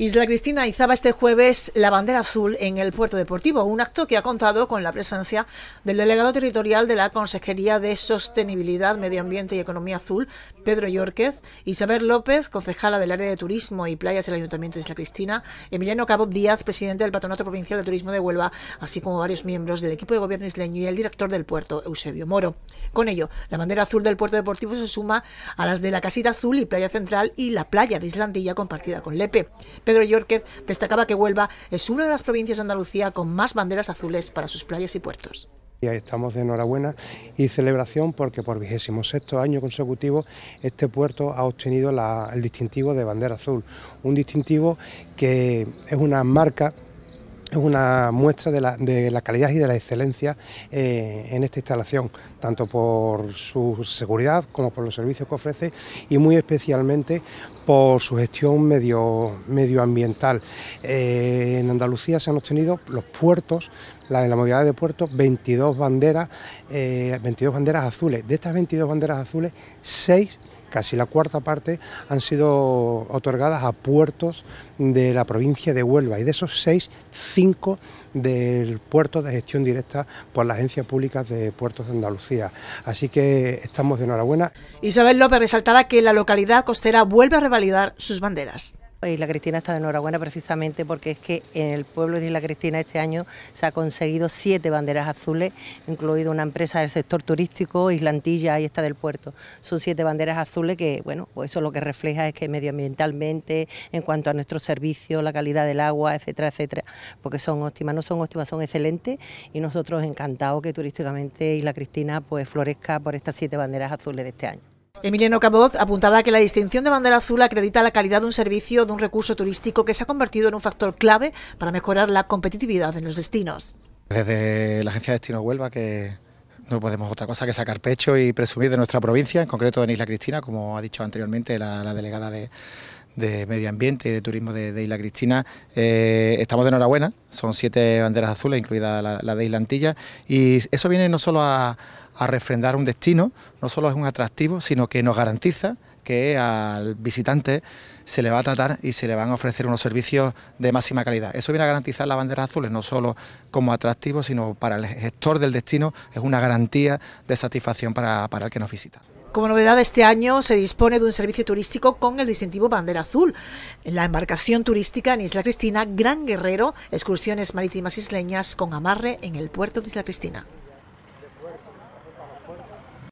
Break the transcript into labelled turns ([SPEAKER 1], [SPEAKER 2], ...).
[SPEAKER 1] Isla Cristina izaba este jueves la bandera azul en el puerto deportivo, un acto que ha contado con la presencia del delegado territorial de la Consejería de Sostenibilidad, Medio Ambiente y Economía Azul, Pedro Yórquez, Isabel López, concejala del área de turismo y playas del Ayuntamiento de Isla Cristina, Emiliano Cabo Díaz, presidente del Patronato Provincial de Turismo de Huelva, así como varios miembros del equipo de gobierno isleño y el director del puerto, Eusebio Moro. Con ello, la bandera azul del puerto deportivo se suma a las de la Casita Azul y Playa Central y la playa de Islandilla compartida con Lepe. Pedro Yorquez destacaba que Huelva es una de las provincias de Andalucía con más banderas azules para sus playas y puertos.
[SPEAKER 2] Estamos de enhorabuena y celebración porque por vigésimo sexto año consecutivo este puerto ha obtenido el distintivo de bandera azul, un distintivo que es una marca es una muestra de la, de calidad y de la excelencia eh, en esta instalación, tanto por su seguridad como por los servicios que ofrece y muy especialmente por su gestión medio, medioambiental. Eh, en Andalucía se han obtenido los puertos, en la modalidad de puertos, 22 banderas, 22 eh, banderas azules. De estas 22 banderas azules, 6 casi la cuarta parte, han sido otorgadas a puertos de la provincia de Huelva y de esos seis, cinco del puerto de gestión directa por la Agencia Pública de Puertos de Andalucía. Así que estamos de enhorabuena.
[SPEAKER 3] Isabel López resaltada que la localidad costera vuelve a revalidar sus banderas. Isla Cristina está de enhorabuena precisamente porque es que en el pueblo de Isla Cristina este año se ha conseguido siete banderas azules, incluido una empresa del sector turístico, Islantilla, y esta del puerto. Son siete banderas azules que, bueno, pues eso lo que refleja es que medioambientalmente, en cuanto a nuestro servicio, la calidad del agua, etcétera, etcétera, porque son óptimas, no son óptimas, son excelentes y nosotros encantados que turísticamente Isla Cristina pues florezca por estas siete banderas azules de este año. Emiliano Caboz apuntaba que la distinción de bandera azul acredita la calidad de un servicio de un recurso
[SPEAKER 1] turístico que se ha convertido en un factor clave para mejorar la competitividad en los destinos.
[SPEAKER 4] Desde la Agencia de Destino Huelva que no podemos otra cosa que sacar pecho y presumir de nuestra provincia, en concreto de Isla Cristina, como ha dicho anteriormente la delegada de, de Medio Ambiente y de Turismo de, Isla Cristina, eh, estamos de enhorabuena, son siete banderas azules, incluida la, de Isla Antilla, y eso viene no solo a, refrendar un destino, no solo es un atractivo, sino que nos garantiza que al visitante se le va a tratar y se le van a ofrecer unos servicios de máxima calidad. Eso viene a garantizar las banderas azules, no solo como atractivo, sino para el gestor del destino, es una garantía de satisfacción para, para el que nos visita.
[SPEAKER 1] Como novedad, este año se dispone de un servicio turístico con el distintivo Bandera Azul. La embarcación turística en Isla Cristina, Gran Guerrero, excursiones marítimas isleñas con amarre en el puerto de Isla Cristina.